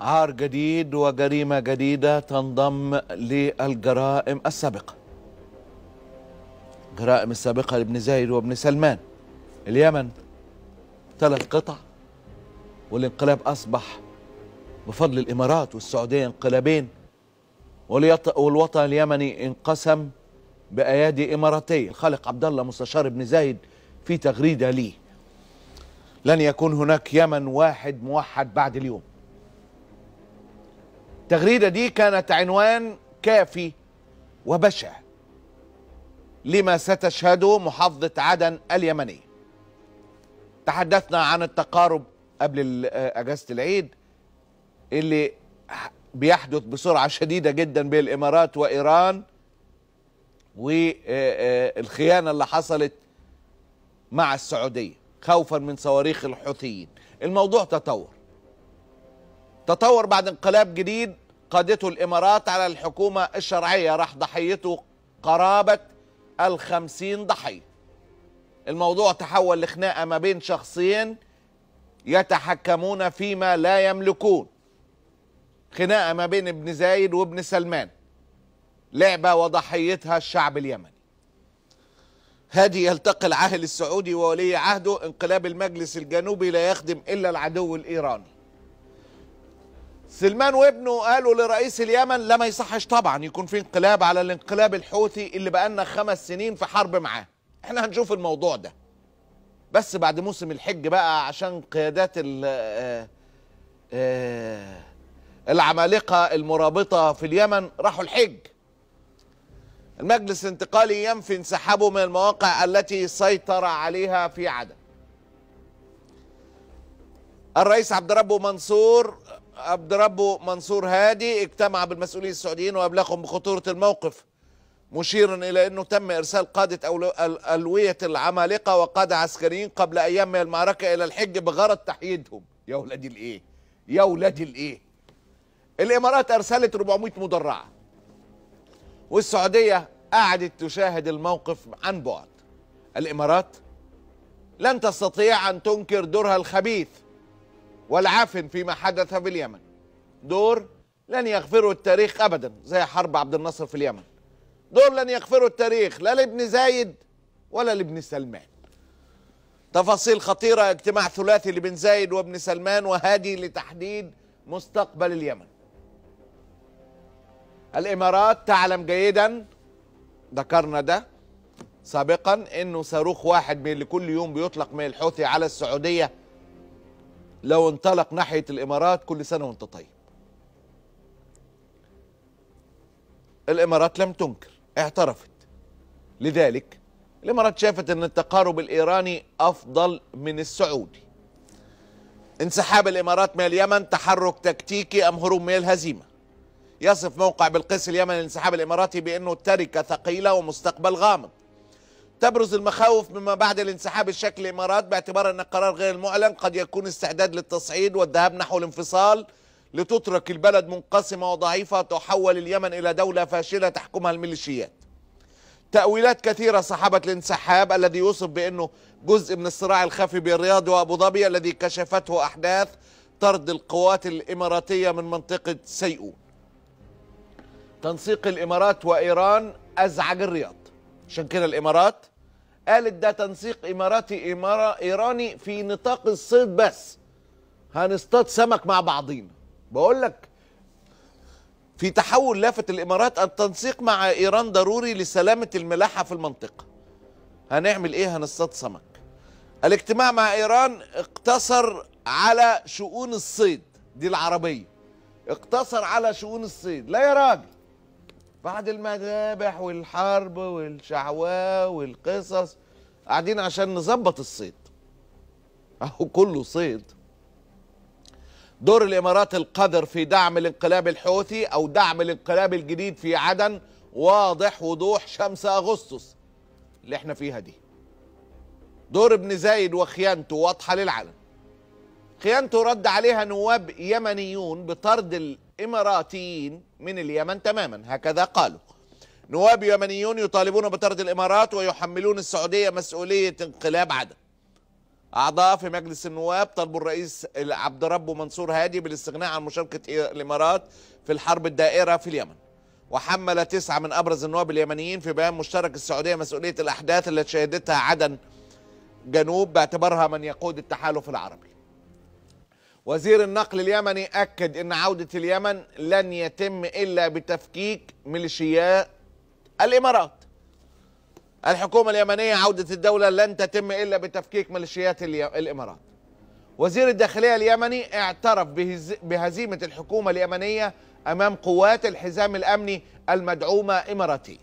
عار جديد وجريمة جديدة تنضم للجرائم السابقة الجرائم السابقة لابن زايد وابن سلمان اليمن ثلاث قطع والانقلاب أصبح بفضل الإمارات والسعودية انقلابين والوطن اليمني انقسم بأيادي إماراتية الخالق عبد الله مستشار ابن زايد في تغريدة ليه لن يكون هناك يمن واحد موحد بعد اليوم التغريدة دي كانت عنوان كافي وبشع لما ستشهده محافظة عدن اليمنية تحدثنا عن التقارب قبل أجازة العيد اللي بيحدث بسرعة شديدة جدا بين الإمارات وإيران والخيانة اللي حصلت مع السعودية خوفا من صواريخ الحوثيين الموضوع تطور تطور بعد انقلاب جديد قادته الإمارات على الحكومة الشرعية راح ضحيته قرابة الخمسين ضحية الموضوع تحول لخناقة ما بين شخصين يتحكمون فيما لا يملكون خناقة ما بين ابن زايد وابن سلمان لعبة وضحيتها الشعب اليمني هادي يلتقي العاهل السعودي وولي عهده انقلاب المجلس الجنوبي لا يخدم إلا العدو الإيراني سلمان وابنه قالوا لرئيس اليمن لا ما يصحش طبعا يكون في انقلاب على الانقلاب الحوثي اللي بقالنا خمس سنين في حرب معاه احنا هنشوف الموضوع ده بس بعد موسم الحج بقى عشان قيادات آه، آه، العمالقة المرابطة في اليمن راحوا الحج المجلس الانتقالي ينفي انسحابه من المواقع التي سيطر عليها في عدن الرئيس عبد ربه منصور عبد ربه منصور هادي اجتمع بالمسؤولين السعوديين وابلغهم بخطوره الموقف مشيرا الى انه تم ارسال قاده الويه العمالقه وقاده عسكريين قبل ايام من المعركه الى الحج بغرض تحييدهم يا ولادي الايه يا ولادي الايه الامارات ارسلت 400 مدرعه والسعوديه قعدت تشاهد الموقف عن بعد الامارات لن تستطيع ان تنكر دورها الخبيث والعفن فيما حدث في اليمن دور لن يغفره التاريخ أبدا زي حرب عبد الناصر في اليمن دور لن يغفره التاريخ لا لابن زايد ولا لابن سلمان تفاصيل خطيرة اجتماع ثلاثي لابن زايد وابن سلمان وهادي لتحديد مستقبل اليمن الإمارات تعلم جيدا ذكرنا ده سابقا انه صاروخ واحد من اللي كل يوم بيطلق من الحوثي على السعوديه لو انطلق ناحية الإمارات كل سنة وانت طيب الإمارات لم تنكر اعترفت لذلك الإمارات شافت أن التقارب الإيراني أفضل من السعودي انسحاب الإمارات من اليمن تحرك تكتيكي أم هروب من الهزيمة يصف موقع بالقيس اليمني الانسحاب الإماراتي بأنه تركة ثقيلة ومستقبل غامض تبرز المخاوف مما بعد الانسحاب الشكل الإمارات باعتبار أن القرار غير المعلن قد يكون استعداد للتصعيد والذهاب نحو الانفصال لتترك البلد منقسمة وضعيفة تحول اليمن إلى دولة فاشلة تحكمها الميليشيات تأويلات كثيرة صاحبت الانسحاب الذي يوصف بأنه جزء من الصراع الخفي بين الرياض وأبو ظبي الذي كشفته أحداث طرد القوات الإماراتية من منطقة سيئون تنسيق الإمارات وإيران أزعج الرياض عشان كده الإمارات قالت ده تنسيق اماراتي اماره ايراني في نطاق الصيد بس هنصطاد سمك مع بعضينا بقول لك في تحول لافت الامارات التنسيق مع ايران ضروري لسلامه الملاحه في المنطقه هنعمل ايه هنصطاد سمك الاجتماع مع ايران اقتصر على شؤون الصيد دي العربيه اقتصر على شؤون الصيد لا يا راجل بعد المذابح والحرب والشعواء والقصص قاعدين عشان نظبط الصيد اهو كله صيد دور الامارات القذر في دعم الانقلاب الحوثي او دعم الانقلاب الجديد في عدن واضح وضوح شمس اغسطس اللي احنا فيها دي دور ابن زايد وخيانته واضحه للعلن خيانته رد عليها نواب يمنيون بطرد إماراتيين من اليمن تماما هكذا قالوا نواب يمنيون يطالبون بطرد الإمارات ويحملون السعودية مسؤولية انقلاب عدن أعضاء في مجلس النواب طلبوا الرئيس عبد ربه منصور هادي بالاستغناء عن مشاركة الإمارات في الحرب الدائرة في اليمن وحمل تسعة من أبرز النواب اليمنيين في بيان مشترك السعودية مسؤولية الأحداث التي شهدتها عدن جنوب باعتبارها من يقود التحالف العربي وزير النقل اليمني أكد أن عودة اليمن لن يتم إلا بتفكيك ميليشياء الإمارات الحكومة اليمنية عودة الدولة لن تتم إلا بتفكيك ميليشيات الإمارات وزير الداخلية اليمني اعترف بهزيمة الحكومة اليمنية أمام قوات الحزام الأمني المدعومة إماراتية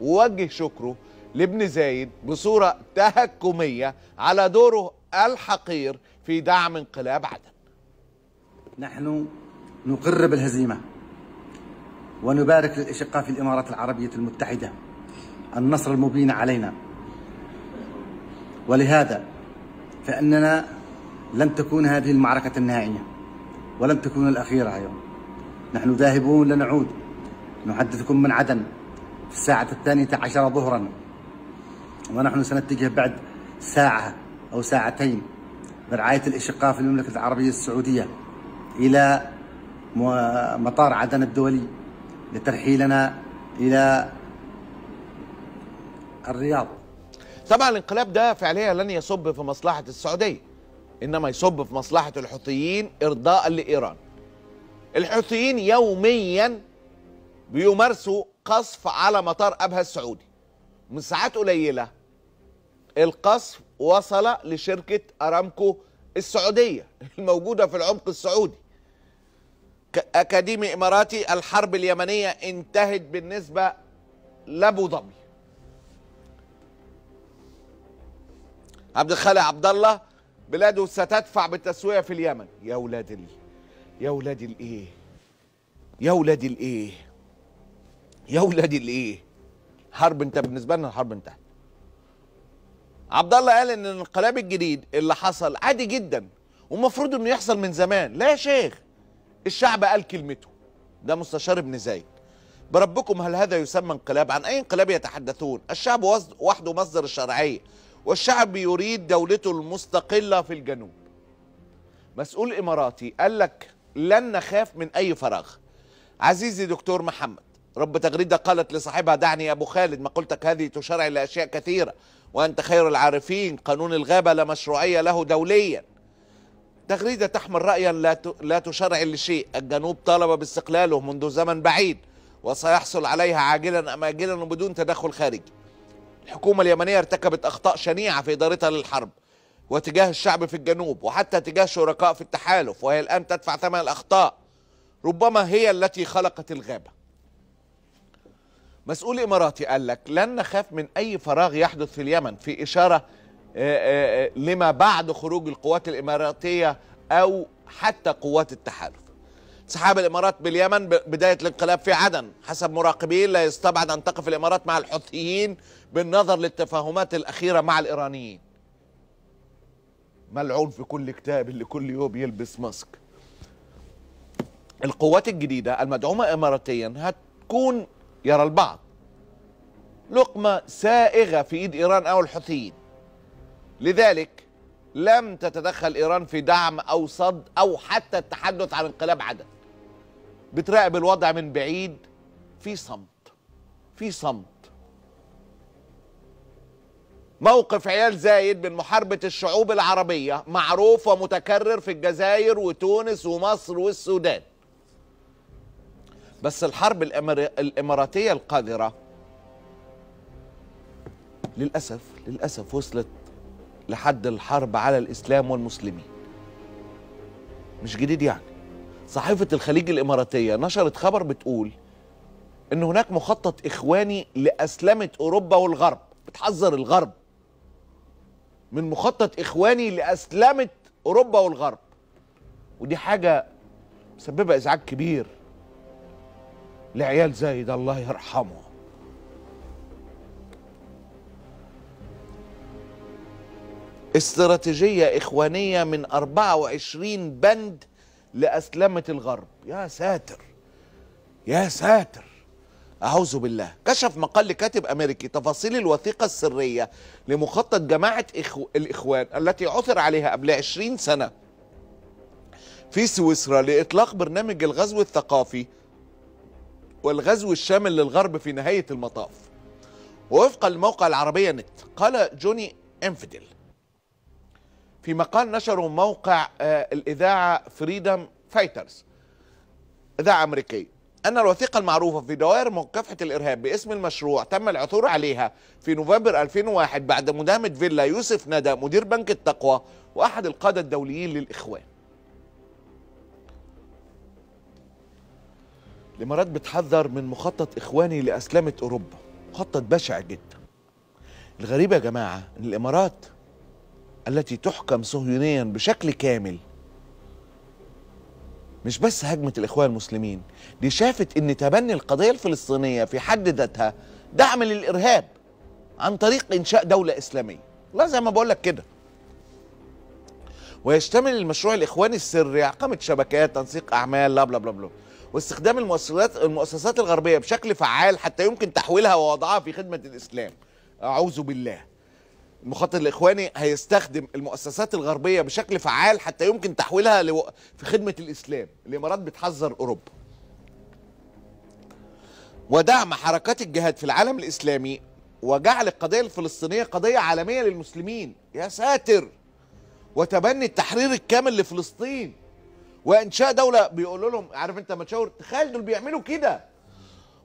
ووجه شكره لابن زايد بصورة تهكمية على دوره الحقير في دعم انقلاب عدن نحن نقر بالهزيمة ونبارك للأشقاء في الإمارات العربية المتحدة النصر المبين علينا ولهذا فإننا لن تكون هذه المعركة النهائية ولن تكون الأخيرة اليوم نحن ذاهبون لنعود نحدثكم من عدن في الساعة الثانية عشرة ظهرا ونحن سنتجه بعد ساعة أو ساعتين برعاية الأشقاء في المملكة العربية السعودية إلى مطار عدن الدولي لترحيلنا إلى الرياض طبعا الانقلاب ده فعليا لن يصب في مصلحة السعودية إنما يصب في مصلحة الحوثيين إرضاء لإيران الحوثيين يوميا بيمارسوا قصف على مطار أبها السعودي من ساعات قليلة القصف وصل لشركة أرامكو السعودية الموجودة في العمق السعودي أكاديمي إماراتي الحرب اليمنية انتهت بالنسبة لأبو ظبي عبد الخالق عبد الله بلاده ستدفع بالتسوية في اليمن يا ولاد ال... يا ولاد الايه يا ولاد الايه يا ولاد الايه حرب انت بالنسبه لنا الحرب انتهت عبد الله قال ان الانقلاب الجديد اللي حصل عادي جدا ومفروض انه يحصل من زمان لا يا شيخ الشعب قال كلمته ده مستشار ابن زايد بربكم هل هذا يسمى انقلاب عن أي انقلاب يتحدثون الشعب وحده مصدر الشرعية والشعب يريد دولته المستقلة في الجنوب مسؤول إماراتي قال لك لن نخاف من أي فراغ عزيزي دكتور محمد رب تغريدة قالت لصاحبها دعني يا أبو خالد ما قلتك هذه تشرع لأشياء كثيرة وأنت خير العارفين قانون الغابة لا مشروعية له دوليا تغريدة تحمل رأيا لا تشرع لشيء الجنوب طالب باستقلاله منذ زمن بعيد وسيحصل عليها عاجلا أم آجلا وبدون تدخل خارجي الحكومة اليمنية ارتكبت أخطاء شنيعة في إدارتها للحرب وتجاه الشعب في الجنوب وحتى تجاه شركاء في التحالف وهي الآن تدفع ثمن الأخطاء ربما هي التي خلقت الغابة مسؤول إماراتي قال لك لن نخاف من أي فراغ يحدث في اليمن في إشارة آه، آه، آه، لما بعد خروج القوات الإماراتية أو حتى قوات التحالف انسحاب الإمارات باليمن بداية الانقلاب في عدن حسب مراقبين لا يستبعد أن تقف الإمارات مع الحوثيين بالنظر للتفاهمات الأخيرة مع الإيرانيين ملعون في كل كتاب اللي كل يوم يلبس ماسك القوات الجديدة المدعومة إماراتيا هتكون يرى البعض لقمة سائغة في إيد إيران أو الحوثيين لذلك لم تتدخل إيران في دعم أو صد أو حتى التحدث عن انقلاب عدن بتراقب الوضع من بعيد في صمت في صمت موقف عيال زايد من محاربة الشعوب العربية معروف ومتكرر في الجزائر وتونس ومصر والسودان بس الحرب الإماراتية القذرة للأسف للأسف وصلت لحد الحرب على الإسلام والمسلمين مش جديد يعني صحيفة الخليج الإماراتية نشرت خبر بتقول إن هناك مخطط إخواني لأسلمة أوروبا والغرب بتحذر الغرب من مخطط إخواني لأسلمة أوروبا والغرب ودي حاجة مسببة إزعاج كبير لعيال زايد الله يرحمه استراتيجية إخوانية من 24 بند لأسلمة الغرب يا ساتر يا ساتر أعوذ بالله كشف مقال لكاتب أمريكي تفاصيل الوثيقة السرية لمخطط جماعة إخو... الإخوان التي عثر عليها قبل 20 سنة في سويسرا لإطلاق برنامج الغزو الثقافي والغزو الشامل للغرب في نهاية المطاف ووفقا لموقع العربية نت قال جوني انفدل في مقال نشره موقع آه، الإذاعة فريدم فايترز إذاعة أمريكية أن الوثيقة المعروفة في دوائر مكافحة الإرهاب باسم المشروع تم العثور عليها في نوفمبر 2001 بعد مداهمة فيلا يوسف ندى مدير بنك التقوى وأحد القادة الدوليين للإخوان الإمارات بتحذر من مخطط إخواني لأسلمة أوروبا مخطط بشع جدا الغريب يا جماعة إن الإمارات التي تحكم صهيونيا بشكل كامل مش بس هجمة الإخوان المسلمين دي شافت إن تبني القضية الفلسطينية في حد ذاتها دعم للإرهاب عن طريق إنشاء دولة إسلامية لا زي ما بقولك كده ويشتمل المشروع الإخواني السري عقامة شبكات تنسيق أعمال لا بلا بلا بلا واستخدام المؤسسات المؤسسات الغربية بشكل فعال حتى يمكن تحويلها ووضعها في خدمة الإسلام أعوذ بالله المخطط الاخواني هيستخدم المؤسسات الغربيه بشكل فعال حتى يمكن تحويلها لو... في خدمه الاسلام الامارات بتحذر اوروبا ودعم حركات الجهاد في العالم الاسلامي وجعل القضيه الفلسطينيه قضيه عالميه للمسلمين يا ساتر وتبني التحرير الكامل لفلسطين وانشاء دوله بيقولوا لهم عارف انت متشاور تخيل دول بيعملوا كده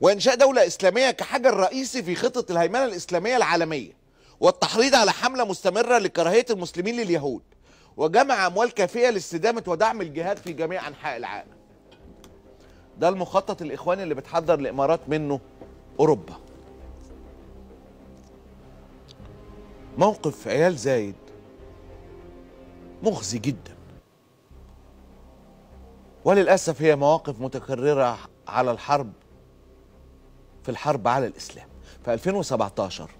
وانشاء دوله اسلاميه كحجر رئيسي في خطه الهيمنه الاسلاميه العالميه والتحريض على حملة مستمرة لكراهية المسلمين لليهود وجمع أموال كافية لاستدامة ودعم الجهاد في جميع أنحاء العالم ده المخطط الإخواني اللي بتحضر الإمارات منه أوروبا موقف عيال زايد مخزي جدا وللأسف هي مواقف متكررة على الحرب في الحرب على الإسلام في 2017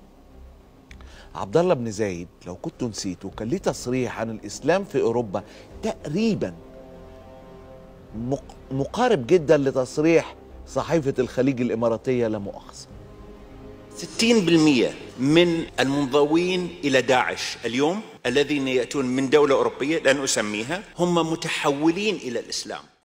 عبد الله بن زايد لو كنت نسيته كان ليه تصريح عن الاسلام في اوروبا تقريبا مقارب جدا لتصريح صحيفه الخليج الاماراتيه لا مؤاخذه 60% من المنضوين الى داعش اليوم الذين ياتون من دوله اوروبيه لن اسميها هم متحولين الى الاسلام